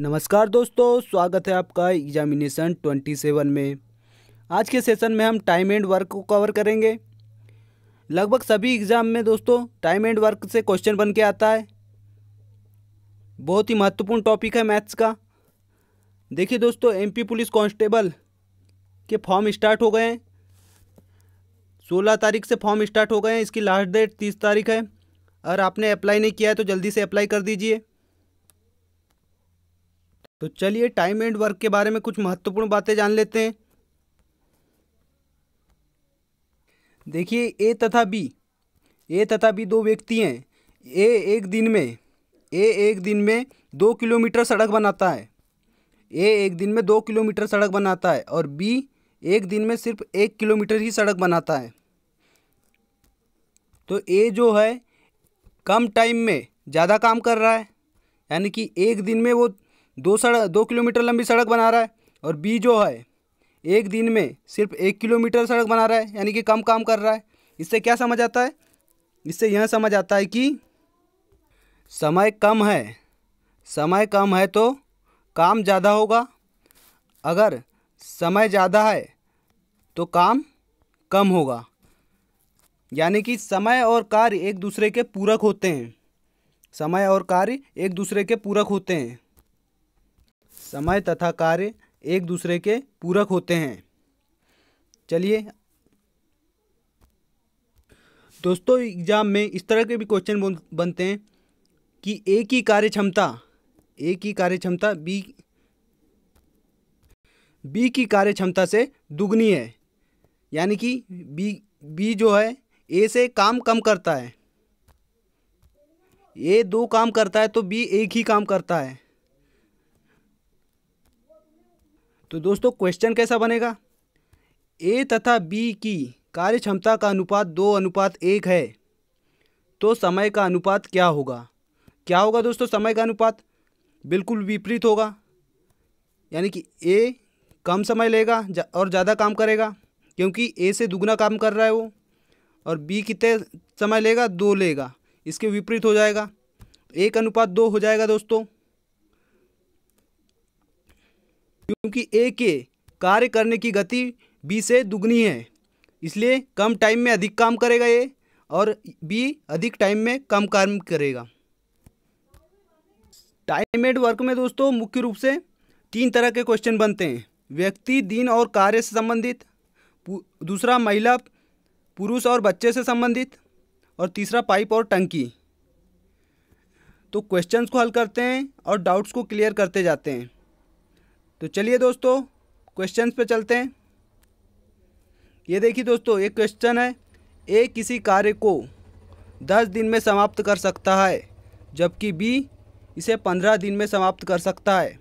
नमस्कार दोस्तों स्वागत है आपका एग्जामिनेशन 27 में आज के सेशन में हम टाइम एंड वर्क को कवर करेंगे लगभग सभी एग्ज़ाम में दोस्तों टाइम एंड वर्क से क्वेश्चन बन के आता है बहुत ही महत्वपूर्ण टॉपिक है मैथ्स का देखिए दोस्तों एमपी पुलिस कांस्टेबल के फॉर्म स्टार्ट हो गए हैं सोलह तारीख से फॉर्म स्टार्ट हो गए हैं इसकी लास्ट डेट तीस तारीख है अगर आपने अप्लाई नहीं किया है तो जल्दी से अप्लाई कर दीजिए तो चलिए टाइम एंड वर्क के बारे में कुछ महत्वपूर्ण बातें जान लेते हैं देखिए ए तथा बी ए तथा बी दो व्यक्ति हैं ए एक दिन में ए एक दिन में दो किलोमीटर सड़क बनाता है ए एक दिन में दो किलोमीटर सड़क बनाता है और बी एक दिन में सिर्फ एक किलोमीटर ही सड़क बनाता है तो ए जो है कम टाइम में ज़्यादा काम कर रहा है यानी कि एक दिन में वो दो सड़क दो किलोमीटर लंबी सड़क बना रहा है और बी जो है एक दिन में सिर्फ एक किलोमीटर सड़क बना रहा है यानी कि कम काम कर रहा है इससे क्या समझ आता है इससे यह समझ आता है कि समय कम है समय कम है तो काम ज़्यादा होगा अगर समय ज़्यादा है तो काम कम होगा यानी कि समय और कार्य एक दूसरे के पूरक होते हैं समय और कार्य एक दूसरे के पूरक होते हैं समय तथा कार्य एक दूसरे के पूरक होते हैं चलिए दोस्तों एग्ज़ाम में इस तरह के भी क्वेश्चन बनते हैं कि ए की कार्य क्षमता ए की कार्य क्षमता बी बी की कार्य क्षमता से दुगनी है यानी कि बी बी जो है ए से काम कम करता है ए दो काम करता है तो बी एक ही काम करता है तो दोस्तों क्वेश्चन कैसा बनेगा ए तथा बी की कार्य क्षमता का अनुपात दो अनुपात एक है तो समय का अनुपात क्या होगा क्या होगा दोस्तों समय का अनुपात बिल्कुल विपरीत होगा यानी कि ए कम समय लेगा और ज़्यादा काम करेगा क्योंकि ए से दुगना काम कर रहा है वो और बी कितने समय लेगा दो लेगा इसके विपरीत हो जाएगा एक अनुपात दो हो जाएगा दोस्तों क्योंकि ए के कार्य करने की गति बी से दुगनी है इसलिए कम टाइम में अधिक काम करेगा ये और बी अधिक टाइम में कम काम करेगा टाइम एड वर्क में दोस्तों मुख्य रूप से तीन तरह के क्वेश्चन बनते हैं व्यक्ति दिन और कार्य से संबंधित दूसरा महिला पुरुष और बच्चे से संबंधित और तीसरा पाइप और टंकी तो क्वेश्चंस को हल करते हैं और डाउट्स को क्लियर करते जाते हैं तो चलिए दोस्तों क्वेश्चन पे चलते हैं ये देखिए दोस्तों एक क्वेश्चन है ए किसी कार्य को दस दिन में समाप्त कर सकता है जबकि बी इसे पंद्रह दिन में समाप्त कर सकता है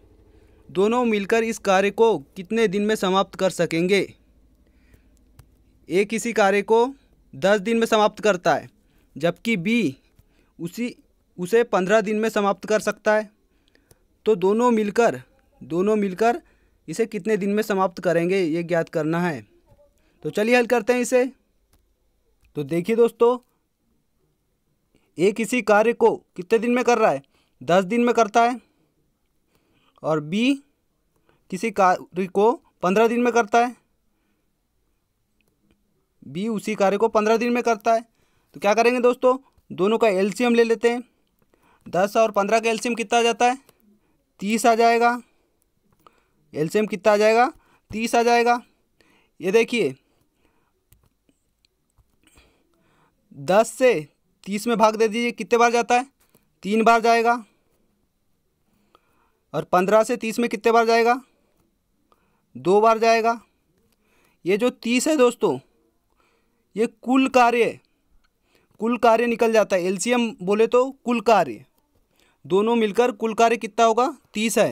दोनों मिलकर इस कार्य को कितने दिन में समाप्त कर सकेंगे ए किसी कार्य को दस दिन में समाप्त करता है जबकि बी उसी उसे पंद्रह दिन में समाप्त कर सकता है तो दोनों मिलकर दोनों मिलकर इसे कितने दिन में समाप्त करेंगे ये ज्ञात करना है तो चलिए हल करते हैं इसे तो देखिए दोस्तों ये किसी कार्य को कितने दिन में कर रहा है दस दिन में करता है और बी किसी कार्य को पंद्रह दिन में करता है बी उसी कार्य को पंद्रह दिन में करता है तो क्या करेंगे दोस्तों दोनों का एलसीएम ले लेते हैं दस और पंद्रह का एलसीएम कितना आ जाता है तीस आ जाएगा एलसीएम कितना आ जाएगा तीस आ जाएगा ये देखिए दस से तीस में भाग दे दीजिए कितने बार जाता है तीन बार जाएगा और पंद्रह से तीस में कितने बार जाएगा दो बार जाएगा ये जो तीस है दोस्तों ये कुल कार्य कुल कार्य निकल जाता है एलसीएम बोले तो कुल कार्य दोनों मिलकर कुल कार्य कितना होगा तीस है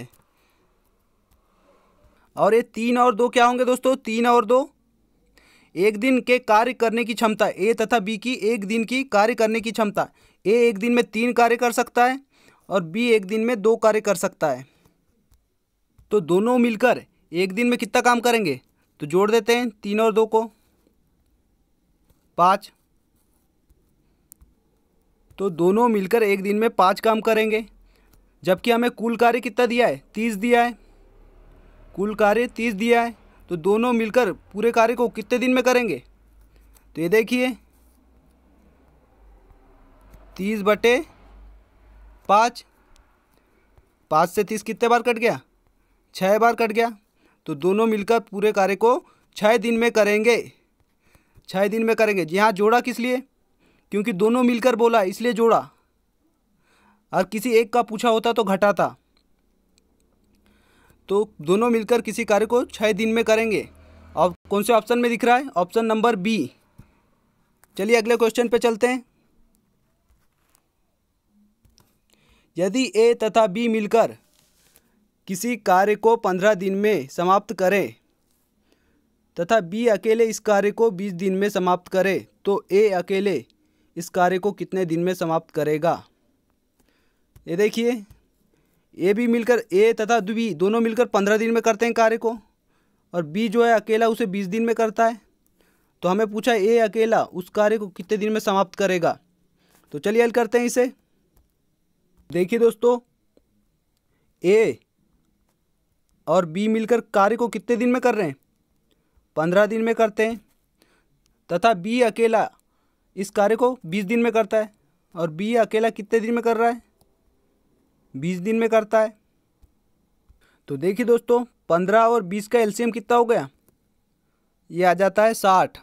और ये तीन और दो क्या होंगे दोस्तों तीन और दो एक दिन के कार्य करने की क्षमता ए तथा बी की एक दिन की कार्य करने की क्षमता ए एक दिन में तीन कार्य कर सकता है और बी एक दिन में दो कार्य कर सकता है तो दोनों मिलकर एक दिन में कितना काम करेंगे तो जोड़ देते हैं तीन और दो को पाँच तो दोनों मिलकर एक दिन में पाँच काम करेंगे जबकि हमें कुल कार्य कितना दिया है तीस दिया है कुल कार्य तीस दिया है तो दोनों मिलकर पूरे कार्य को कितने दिन में करेंगे तो ये देखिए तीस बटे पाँच पाँच से तीस कितने बार कट गया छः बार कट गया तो दोनों मिलकर पूरे कार्य को छः दिन में करेंगे छः दिन में करेंगे जी हाँ जोड़ा किस लिए क्योंकि दोनों मिलकर बोला इसलिए जोड़ा और किसी एक का पूछा होता तो घटाता तो दोनों मिलकर किसी कार्य को छः दिन में करेंगे अब कौन से ऑप्शन में दिख रहा है ऑप्शन नंबर बी चलिए अगले क्वेश्चन पे चलते हैं यदि ए तथा बी मिलकर किसी कार्य को पंद्रह दिन में समाप्त करें तथा बी अकेले इस कार्य को बीस दिन में समाप्त करे तो ए अकेले इस कार्य को कितने दिन में समाप्त करेगा ये देखिए ए भी मिलकर ए तथा बी दोनों मिलकर पंद्रह दिन में करते हैं कार्य को और बी जो है अकेला उसे बीस दिन में करता है तो हमें पूछा ए अकेला उस कार्य को कितने दिन में समाप्त करेगा तो चलिए हल करते हैं इसे देखिए दोस्तों ए और बी मिलकर कार्य को कितने दिन में कर रहे हैं पंद्रह दिन में करते हैं तथा बी अकेला इस कार्य को बीस दिन में करता है और बी अकेला कितने दिन में कर रहा है बीस दिन में करता है तो देखिए दोस्तों पंद्रह और बीस का एलसीएम कितना हो गया ये आ जाता है साठ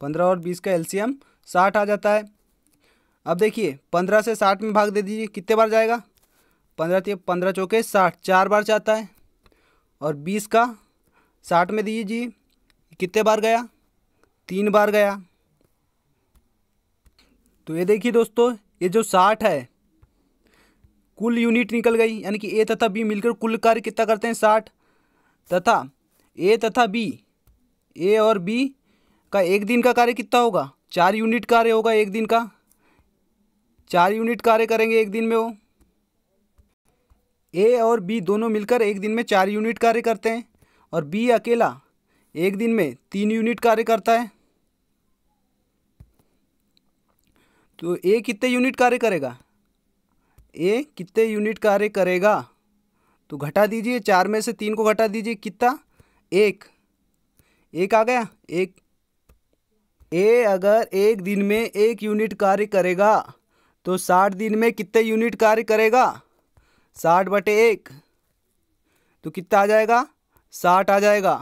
पंद्रह और बीस का एलसीएम साठ आ जाता है अब देखिए पंद्रह से साठ में भाग दे दीजिए कितने बार जाएगा पंद्रह तीन पंद्रह चौके साठ चार बार जाता है और बीस का साठ में दीजिए कितने बार गया तीन बार गया तो ये देखिए दोस्तों ये जो साठ है कुल यूनिट निकल गई यानी कि ए तथा बी मिलकर कुल कार्य कितना करते हैं साठ तथा ए तथा बी ए और बी का एक दिन का कार्य कितना होगा चार यूनिट कार्य होगा एक दिन का चार यूनिट कार्य करेंगे एक दिन में वो ए और बी दोनों मिलकर एक दिन में चार यूनिट कार्य करते हैं और बी अकेला एक दिन में तीन यूनिट कार्य करता है तो ए कितने यूनिट कार्य करेगा ए कितने यूनिट कार्य करेगा तो घटा दीजिए चार में से तीन को घटा दीजिए कितना एक एक आ गया एक ए अगर एक दिन में एक यूनिट कार्य करेगा तो साठ दिन में कितने यूनिट कार्य करेगा साठ बटे एक तो कितना आ जाएगा साठ आ जाएगा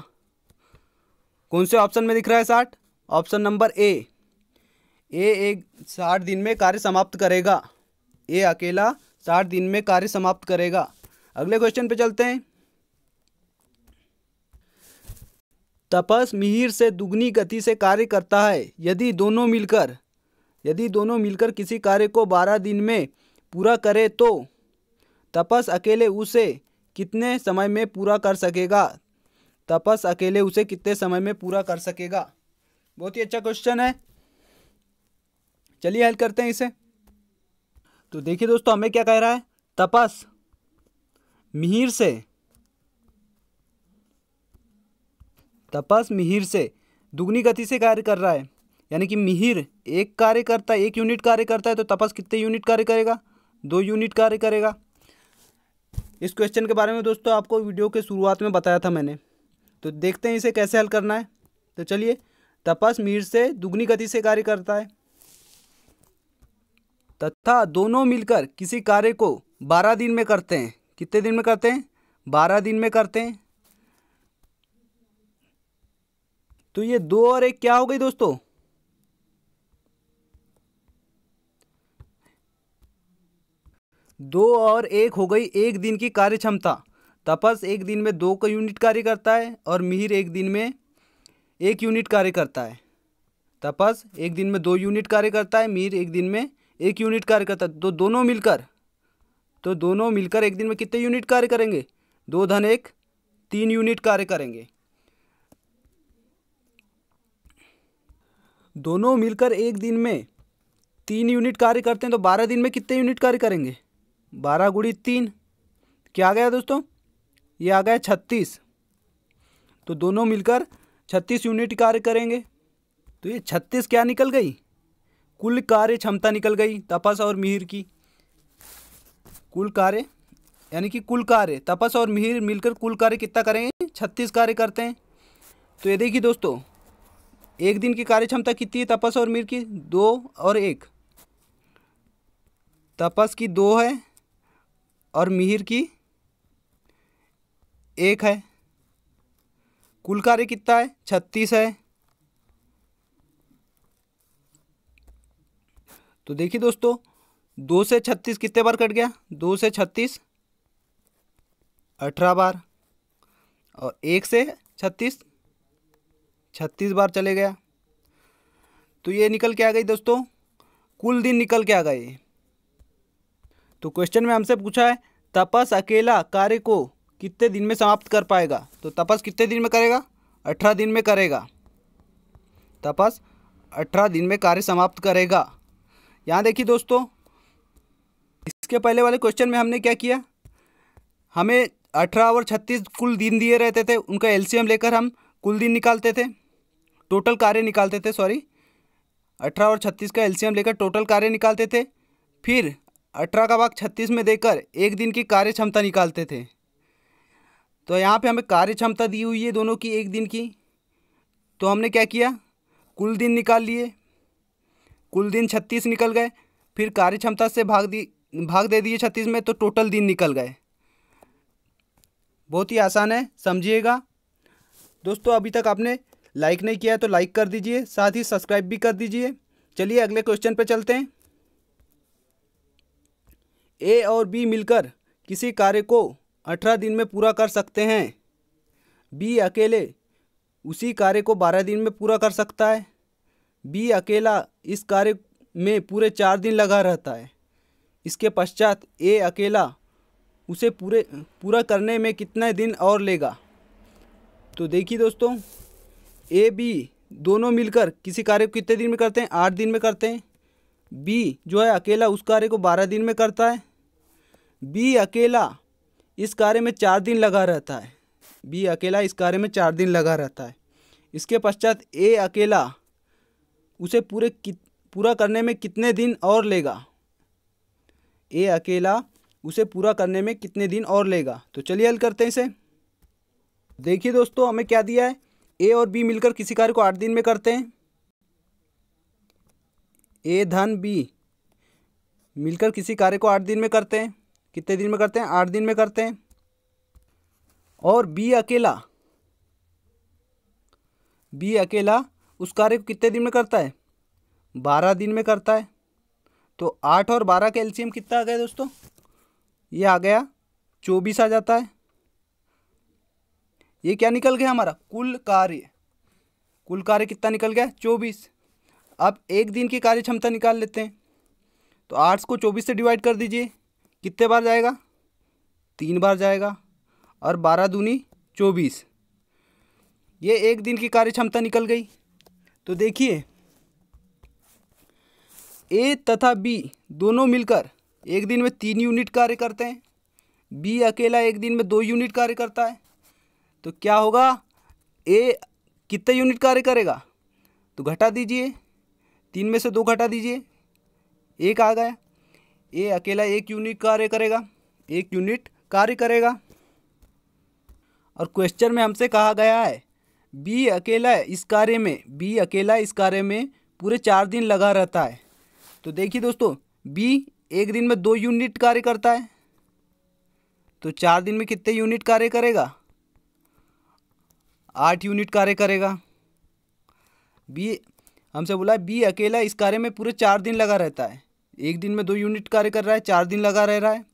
कौन से ऑप्शन में दिख रहा है साठ ऑप्शन नंबर ए ए एक साठ दिन में कार्य समाप्त करेगा ए अकेला साठ दिन में कार्य समाप्त करेगा अगले क्वेश्चन पे चलते हैं तपस मिहिर से दुगनी गति से कार्य करता है यदि दोनों मिलकर यदि दोनों मिलकर किसी कार्य को बारह दिन में पूरा करे तो तपस अकेले उसे कितने समय में पूरा कर सकेगा तपस अकेले उसे कितने समय में पूरा कर सकेगा बहुत ही अच्छा क्वेश्चन है चलिए हल करते हैं इसे तो देखिए दोस्तों हमें क्या कह रहा है तपस मिहिर से तपस मिहिर से दुगनी गति से कार्य कर रहा है यानी कि मिहिर एक कार्य करता है एक यूनिट कार्य करता है तो तपस कितने यूनिट कार्य करेगा दो यूनिट कार्य करेगा इस क्वेश्चन के बारे में दोस्तों आपको वीडियो के शुरुआत में बताया था मैंने तो देखते हैं इसे कैसे हल करना है तो चलिए तपस मिहिर से दुगनी गति से कार्य करता है तथा दोनों मिलकर किसी कार्य को बारह दिन में करते हैं कितने दिन में करते हैं बारह दिन में करते हैं तो ये दो और एक क्या हो गई दोस्तों दो और एक हो गई एक दिन की कार्य क्षमता तपस एक दिन में दो का यूनिट कार्य करता है और मिहिर एक दिन में एक यूनिट कार्य करता है तपस एक दिन में दो यूनिट कार्य करता है मिहिर एक दिन में एक यूनिट कार्य करता तो दोनों मिलकर तो दोनों मिलकर एक दिन में कितने यूनिट कार्य करेंगे दो धन एक तीन यूनिट कार्य करेंगे दोनों मिलकर एक दिन में तीन यूनिट कार्य करते हैं तो बारह दिन में कितने यूनिट कार्य करेंगे बारह गुड़ी तीन क्या आ गया दोस्तों ये आ गया छत्तीस तो दोनों मिलकर छत्तीस यूनिट कार्य करेंगे तो ये छत्तीस क्या निकल गई कुल कार्य क्षमता निकल गई तपस और मिहिर की कुल कार्य यानी कि कुल कार्य तपस और मिहिर मिलकर कुल कार्य कितना करेंगे छत्तीस कार्य करते हैं तो ये देखिए दोस्तों एक दिन की कार्य क्षमता कितनी है तपस और मिहिर की दो और एक तपस की दो है और मिहिर की एक है कुल कार्य कितना है छत्तीस है तो देखिए दोस्तों दो से छत्तीस कितने बार कट गया दो से छत्तीस अठारह बार और एक से छत्तीस छत्तीस बार चले गया तो ये निकल के आ गई दोस्तों कुल दिन निकल के आ गए तो क्वेश्चन में हमसे पूछा है तपस अकेला कार्य को कितने दिन में समाप्त कर पाएगा तो तपस कितने दिन में करेगा अठारह दिन में करेगा तपस अठारह दिन में कार्य समाप्त करेगा यहाँ देखिए दोस्तों इसके पहले वाले क्वेश्चन में हमने क्या किया हमें अठारह और छत्तीस कुल दिन दिए रहते थे उनका एलसीएम लेकर हम कुल दिन निकालते थे टोटल कार्य निकालते थे सॉरी अठारह और छत्तीस का एलसीएम लेकर टोटल कार्य निकालते थे फिर अठारह का भाग छत्तीस में देकर एक दिन की कार्य क्षमता निकालते थे तो यहाँ पे हमें कार्य क्षमता दी हुई है दोनों की एक दिन की तो हमने क्या किया कुल दिन निकाल लिए कुल दिन छत्तीस निकल गए फिर कार्य क्षमता से भाग दी भाग दे दिए छत्तीस में तो टोटल दिन निकल गए बहुत ही आसान है समझिएगा दोस्तों अभी तक आपने लाइक नहीं किया है तो लाइक कर दीजिए साथ ही सब्सक्राइब भी कर दीजिए चलिए अगले क्वेश्चन पर चलते हैं ए और बी मिलकर किसी कार्य को अठारह दिन में पूरा कर सकते हैं बी अकेले उसी कार्य को बारह दिन में पूरा कर सकता है बी अकेला इस कार्य में पूरे चार दिन लगा रहता है इसके पश्चात ए अकेला उसे पूरे पूरा करने में कितने दिन और लेगा तो देखिए दोस्तों ए बी दोनों मिलकर किसी कार्य को कितने दिन में करते हैं आठ दिन में करते हैं बी जो है अकेला उस कार्य को बारह दिन में करता है बी अकेला इस कार्य में चार दिन लगा रहता है बी अकेला इस कार्य में चार दिन लगा रहता है इसके पश्चात ए अकेला उसे पूरे पूरा करने में कितने दिन और लेगा ए अकेला उसे पूरा करने में कितने दिन और लेगा तो चलिए हल करते हैं इसे देखिए दोस्तों हमें क्या दिया है ए और बी मिलकर किसी कार्य को आठ दिन में करते हैं ए धन बी मिलकर किसी कार्य को आठ दिन में करते हैं कितने दिन में करते हैं आठ दिन में करते हैं और बी अकेला बी अकेला उस कार्य को कितने दिन में करता है बारह दिन में करता है तो आठ और बारह का एल्शियम कितना आ गया दोस्तों ये आ गया चौबीस आ जाता है ये क्या निकल गया हमारा कुल कार्य कुल कार्य कितना निकल गया चौबीस अब एक दिन की कार्य क्षमता निकाल लेते हैं तो आठ को चौबीस से डिवाइड कर दीजिए कितने बार जाएगा तीन बार जाएगा और बारह दूनी चौबीस ये एक दिन की कार्य क्षमता निकल गई तो देखिए ए तथा बी दोनों मिलकर एक दिन में तीन यूनिट कार्य करते हैं बी अकेला एक दिन में दो यूनिट कार्य करता है तो क्या होगा ए कितने यूनिट कार्य करेगा तो घटा दीजिए तीन में से दो घटा दीजिए एक आ गया ए अकेला एक यूनिट कार्य करेगा एक यूनिट कार्य करेगा और क्वेश्चन में हमसे कहा गया है बी अकेला इस कार्य में बी अकेला इस कार्य में पूरे चार दिन लगा रहता है तो देखिए दोस्तों बी एक दिन में दो यूनिट कार्य करता है तो चार दिन में कितने यूनिट कार्य करेगा आठ यूनिट कार्य करेगा बी हमसे बोला बी अकेला इस कार्य में पूरे चार दिन लगा रहता है एक दिन में दो यूनिट कार्य कर रहा है चार दिन लगा रह रहा है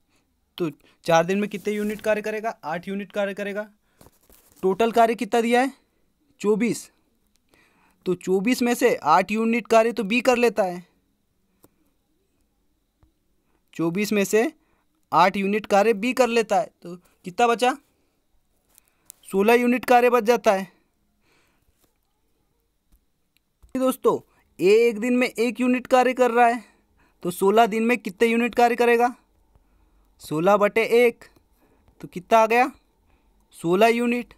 तो चार दिन में कितने यूनिट कार्य करेगा आठ यूनिट कार्य करेगा टोटल कार्य कितना दिया है चौबीस तो चौबीस में से आठ यूनिट कार्य तो बी कर लेता है चौबीस में से आठ यूनिट कार्य बी कर लेता है तो कितना बचा सोलह यूनिट कार्य बच जाता है दोस्तों ए एक दिन में एक यूनिट कार्य कर रहा है तो सोलह दिन में कितने यूनिट कार्य करेगा सोलह बटे एक तो कितना आ गया सोलह यूनिट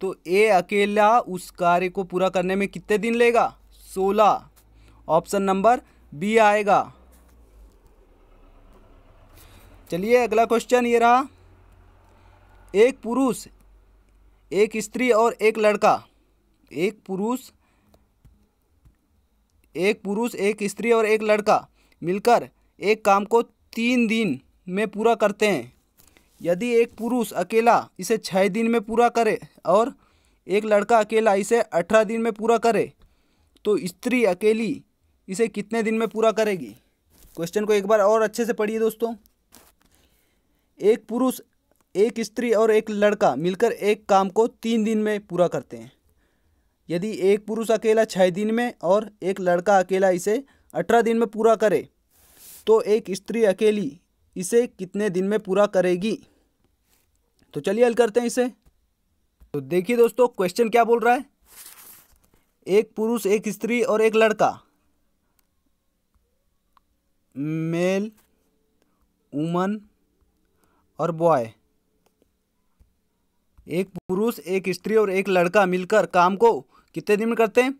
तो ए अकेला उस कार्य को पूरा करने में कितने दिन लेगा सोलह ऑप्शन नंबर बी आएगा चलिए अगला क्वेश्चन ये रहा एक पुरुष एक स्त्री और एक लड़का एक पुरुष एक पुरुष एक स्त्री और एक लड़का मिलकर एक काम को तीन दिन में पूरा करते हैं यदि एक पुरुष अकेला इसे छः दिन में पूरा करे और एक लड़का अकेला इसे अठारह दिन में पूरा करे तो स्त्री अकेली इसे कितने दिन में पूरा करेगी क्वेश्चन को एक बार और अच्छे से पढ़िए दोस्तों एक पुरुष एक स्त्री और एक लड़का मिलकर एक काम को तीन दिन में पूरा करते हैं यदि एक पुरुष अकेला छः दिन में और एक लड़का अकेला इसे अठारह दिन में पूरा करे तो एक स्त्री अकेली इसे कितने दिन में पूरा करेगी तो चलिए हल करते हैं इसे तो देखिए दोस्तों क्वेश्चन क्या बोल रहा है एक पुरुष एक स्त्री और एक लड़का मेल उमन और बॉय एक पुरुष एक स्त्री और एक लड़का मिलकर काम को कितने दिन में करते हैं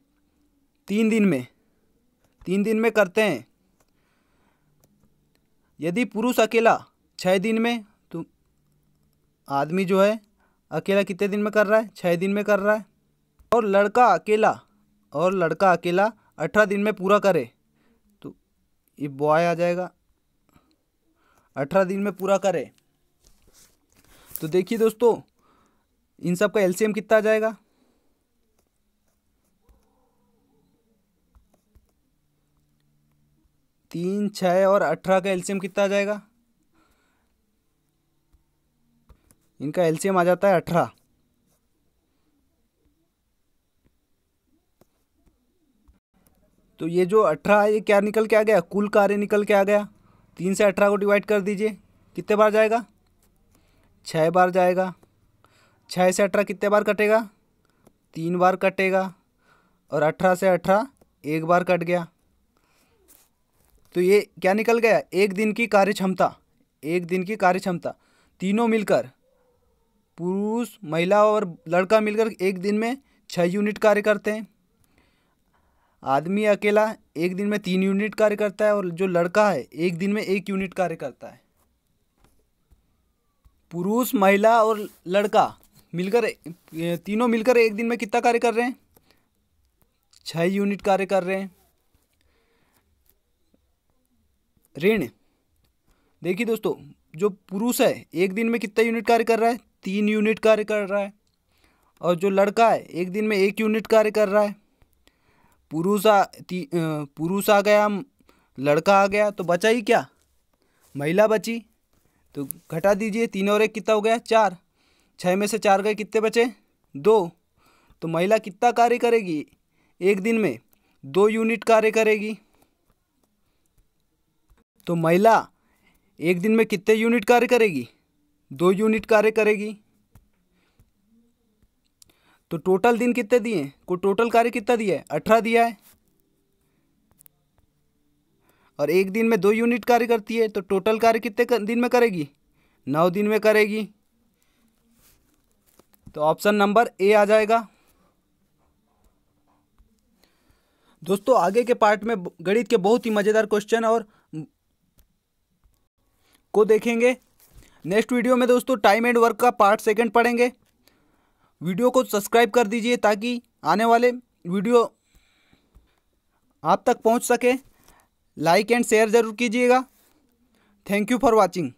तीन दिन में तीन दिन में करते हैं यदि पुरुष अकेला छः दिन में तो आदमी जो है अकेला कितने दिन में कर रहा है छः दिन में कर रहा है और लड़का अकेला और लड़का अकेला अठारह दिन में पूरा करे तो ये बॉय आ जाएगा अठारह दिन में पूरा करे तो देखिए दोस्तों इन सब का एलसीएम कितना आ जाएगा तीन छः और अठारह का एल्शियम कितना आ जाएगा इनका एल्शियम आ जाता है अठारह तो ये जो अठारह ये क्या निकल के आ गया कुल कार्य निकल के आ गया तीन से अठारह को डिवाइड कर दीजिए कितने बार जाएगा छः बार जाएगा छः से अठारह कितने बार कटेगा तीन बार कटेगा और अठारह से अठारह एक बार कट गया तो ये क्या निकल गया एक दिन की कार्य क्षमता एक दिन की कार्य क्षमता तीनों मिलकर पुरुष महिला और लड़का मिलकर एक दिन में छः यूनिट कार्य करते हैं आदमी अकेला एक दिन में तीन यूनिट कार्य करता है और जो लड़का है एक दिन में एक यूनिट कार्य करता है पुरुष महिला और लड़का मिलकर तीनों मिलकर एक दिन में कितना कार्य कर रहे हैं छः यूनिट कार्य कर रहे हैं ऋण देखिए दोस्तों जो पुरुष है एक दिन में कितना यूनिट कार्य कर रहा है तीन यूनिट कार्य कर रहा है और जो लड़का है एक दिन में एक यूनिट कार्य कर रहा है पुरुष आ पुरुष आ गया लड़का आ गया तो बचा ही क्या महिला बची तो घटा दीजिए तीन और एक कितना हो गया चार छः में से चार गए कितने बचे दो तो महिला कितना कार्य करेगी एक दिन में दो यूनिट कार्य करेगी तो महिला एक दिन में कितने यूनिट कार्य करेगी दो यूनिट कार्य करेगी तो टोटल दिन कितने दिए को टोटल कार्य कितना दिया है अठारह दिया है और एक दिन में दो यूनिट कार्य करती है तो टोटल कार्य कितने दिन में करेगी नौ दिन में करेगी तो ऑप्शन नंबर ए आ जाएगा दोस्तों आगे के पार्ट में गणित के बहुत ही मज़ेदार क्वेश्चन और को देखेंगे नेक्स्ट वीडियो में दोस्तों टाइम एंड वर्क का पार्ट सेकंड पढ़ेंगे वीडियो को सब्सक्राइब कर दीजिए ताकि आने वाले वीडियो आप तक पहुंच सके लाइक एंड शेयर ज़रूर कीजिएगा थैंक यू फॉर वॉचिंग